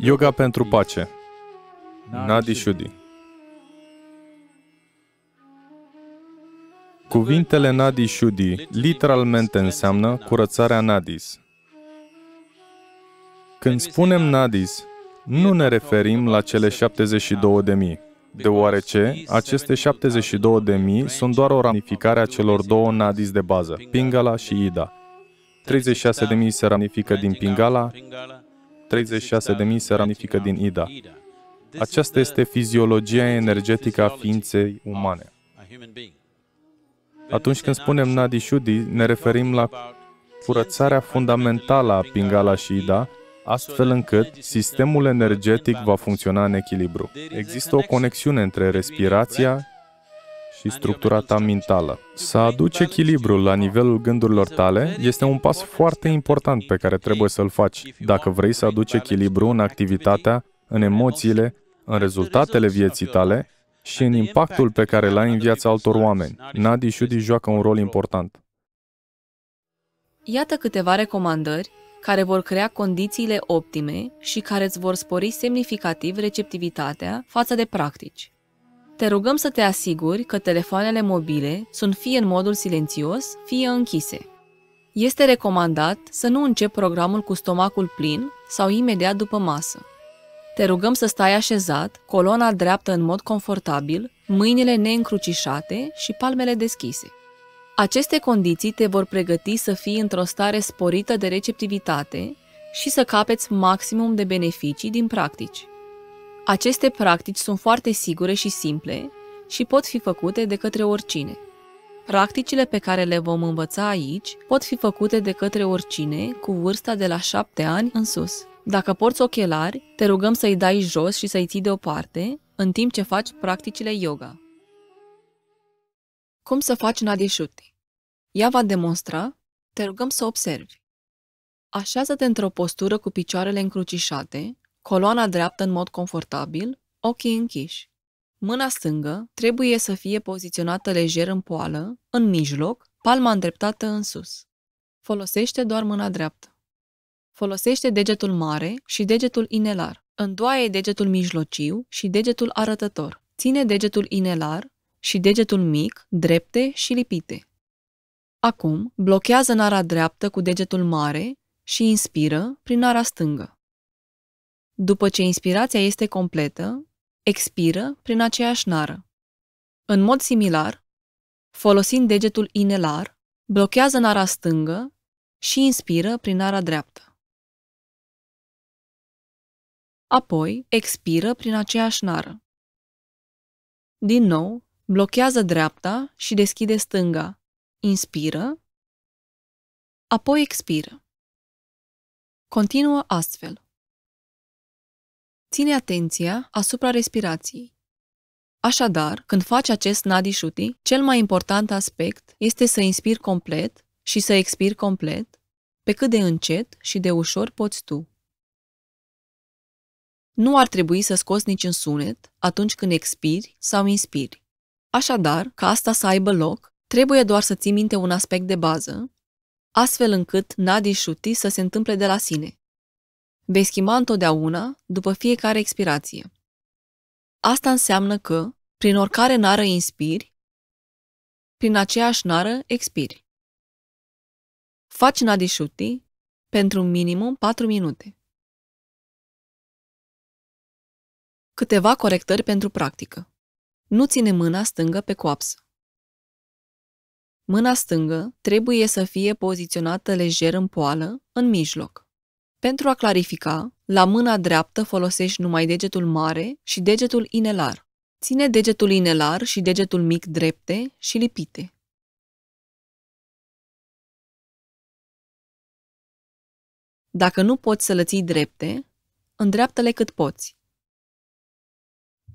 Yoga pentru pace. Nadi Shudi. Cuvintele Nadi Shudi literalmente înseamnă curățarea nadis. Când spunem nadis, nu ne referim la cele 72 de mii, deoarece aceste 72 de mii sunt doar o ramificare a celor două nadis de bază, Pingala și Ida. 36 de mii se ramifică din Pingala, 36.000 se ramifică din Ida. Aceasta este fiziologia energetică a ființei umane. Atunci când spunem Nadi Shuddhi, ne referim la curățarea fundamentală a Pingala și Ida, astfel încât sistemul energetic va funcționa în echilibru. Există o conexiune între respirația și structura ta mentală. Să aduci echilibrul la nivelul gândurilor tale este un pas foarte important pe care trebuie să-l faci dacă vrei să aduci echilibru în activitatea, în emoțiile, în rezultatele vieții tale și în impactul pe care l-ai în viața altor oameni. Nadi Shudi joacă un rol important. Iată câteva recomandări care vor crea condițiile optime și care îți vor spori semnificativ receptivitatea față de practici. Te rugăm să te asiguri că telefoanele mobile sunt fie în modul silențios, fie închise. Este recomandat să nu începi programul cu stomacul plin sau imediat după masă. Te rugăm să stai așezat, coloana dreaptă în mod confortabil, mâinile neîncrucișate și palmele deschise. Aceste condiții te vor pregăti să fii într-o stare sporită de receptivitate și să capeți maximum de beneficii din practici. Aceste practici sunt foarte sigure și simple și pot fi făcute de către oricine. Practicile pe care le vom învăța aici pot fi făcute de către oricine cu vârsta de la 7 ani în sus. Dacă porți ochelari, te rugăm să-i dai jos și să-i ții deoparte în timp ce faci practicile yoga. Cum să faci Nadieșuti? Ea va demonstra, te rugăm să observi. Așează-te într-o postură cu picioarele încrucișate, coloana dreaptă în mod confortabil, ochii închiși. Mâna stângă trebuie să fie poziționată lejer în poală, în mijloc, palma îndreptată în sus. Folosește doar mâna dreaptă. Folosește degetul mare și degetul inelar. Îndoaie degetul mijlociu și degetul arătător. Ține degetul inelar și degetul mic, drepte și lipite. Acum, blochează nara dreaptă cu degetul mare și inspiră prin nara stângă. După ce inspirația este completă, expiră prin aceeași nară. În mod similar, folosind degetul inelar, blochează nara stângă și inspiră prin nara dreaptă. Apoi, expiră prin aceeași nară. Din nou, blochează dreapta și deschide stânga. Inspiră, apoi expiră. Continuă astfel. Ține atenția asupra respirației. Așadar, când faci acest nadi shuti, cel mai important aspect este să inspiri complet și să expiri complet, pe cât de încet și de ușor poți tu. Nu ar trebui să scoți niciun sunet atunci când expiri sau inspiri. Așadar, ca asta să aibă loc, trebuie doar să ții minte un aspect de bază, astfel încât nadi shuti să se întâmple de la sine vei schimba întotdeauna după fiecare expirație. Asta înseamnă că, prin oricare nară inspiri, prin aceeași nară expiri. Faci nadishuti pentru minimum 4 minute. Câteva corectări pentru practică. Nu ține mâna stângă pe coapsă. Mâna stângă trebuie să fie poziționată lejer în poală, în mijloc. Pentru a clarifica, la mâna dreaptă folosești numai degetul mare și degetul inelar. Ține degetul inelar și degetul mic drepte și lipite. Dacă nu poți să le ții drepte, îndreaptă-le cât poți.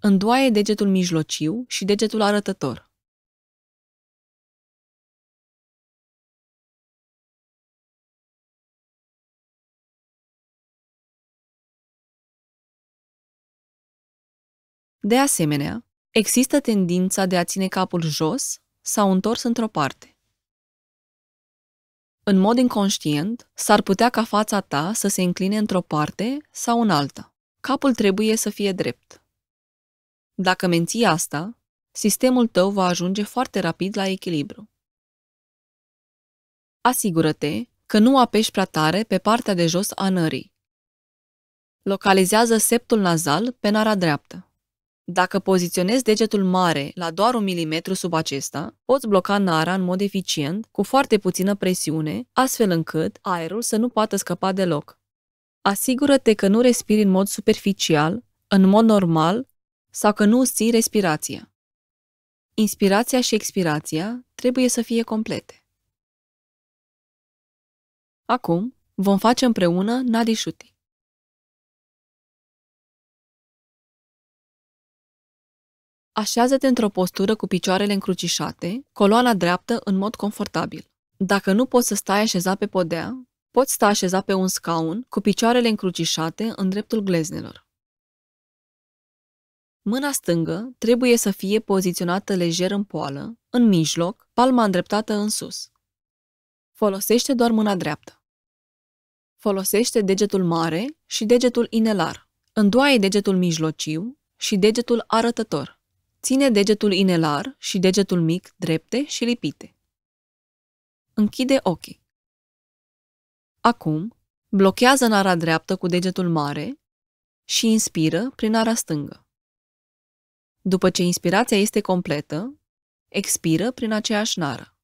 Îndoaie degetul mijlociu și degetul arătător. De asemenea, există tendința de a ține capul jos sau întors într-o parte. În mod inconștient, s-ar putea ca fața ta să se încline într-o parte sau în alta. Capul trebuie să fie drept. Dacă menții asta, sistemul tău va ajunge foarte rapid la echilibru. Asigură-te că nu apeși prea tare pe partea de jos a nării. Localizează septul nazal pe nara dreaptă. Dacă poziționezi degetul mare la doar un milimetru sub acesta, poți bloca nara în mod eficient, cu foarte puțină presiune, astfel încât aerul să nu poată scăpa deloc. Asigură-te că nu respiri în mod superficial, în mod normal sau că nu îți ții respirația. Inspirația și expirația trebuie să fie complete. Acum vom face împreună Nadi Așează-te într-o postură cu picioarele încrucișate, coloana dreaptă în mod confortabil. Dacă nu poți să stai așezat pe podea, poți sta așezat pe un scaun cu picioarele încrucișate în dreptul gleznelor. Mâna stângă trebuie să fie poziționată lejer în poală, în mijloc, palma îndreptată în sus. Folosește doar mâna dreaptă. Folosește degetul mare și degetul inelar. Îndoaie degetul mijlociu și degetul arătător. Ține degetul inelar și degetul mic drepte și lipite. Închide ochii. Acum, blochează nara dreaptă cu degetul mare și inspiră prin nara stângă. După ce inspirația este completă, expiră prin aceeași nară.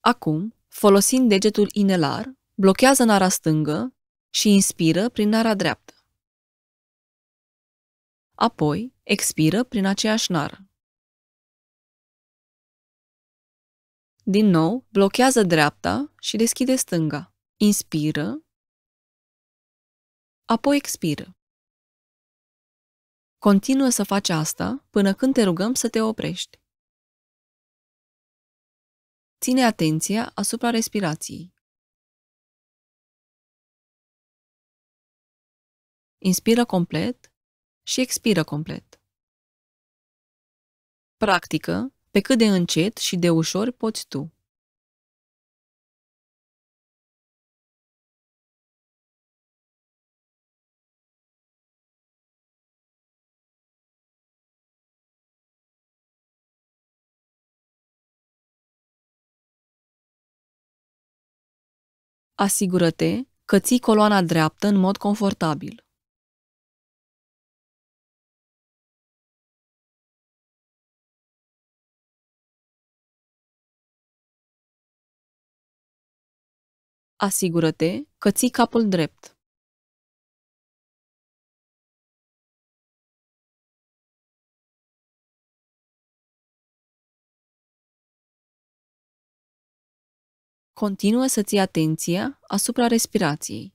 Acum, folosind degetul inelar, blochează nara stângă și inspiră prin nara dreaptă apoi expiră prin aceeași nară. Din nou, blochează dreapta și deschide stânga. Inspiră, apoi expiră. Continuă să faci asta până când te rugăm să te oprești. Ține atenția asupra respirației. Inspiră complet și expiră complet. Practică pe cât de încet și de ușor poți tu. Asigură-te că ții coloana dreaptă în mod confortabil. asigură-te că ții capul drept. Continuă să ții atenția asupra respirației.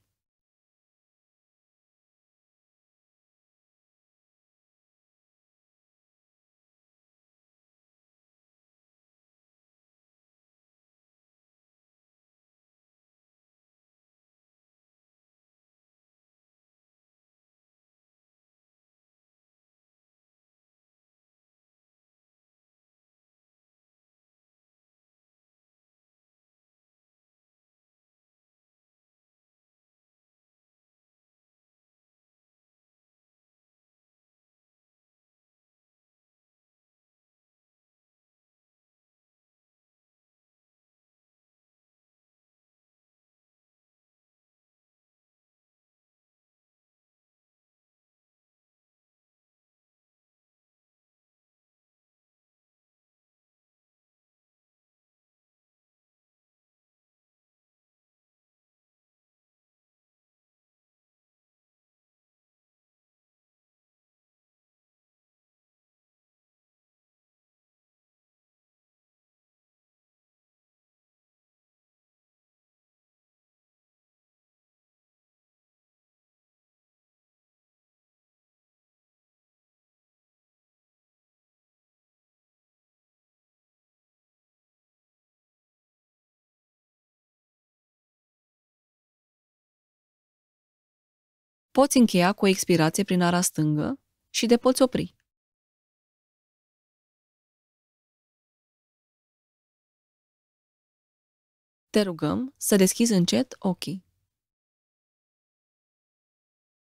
Poți încheia cu o expirație prin ara stângă și te poți opri. Te rugăm să deschizi încet ochii.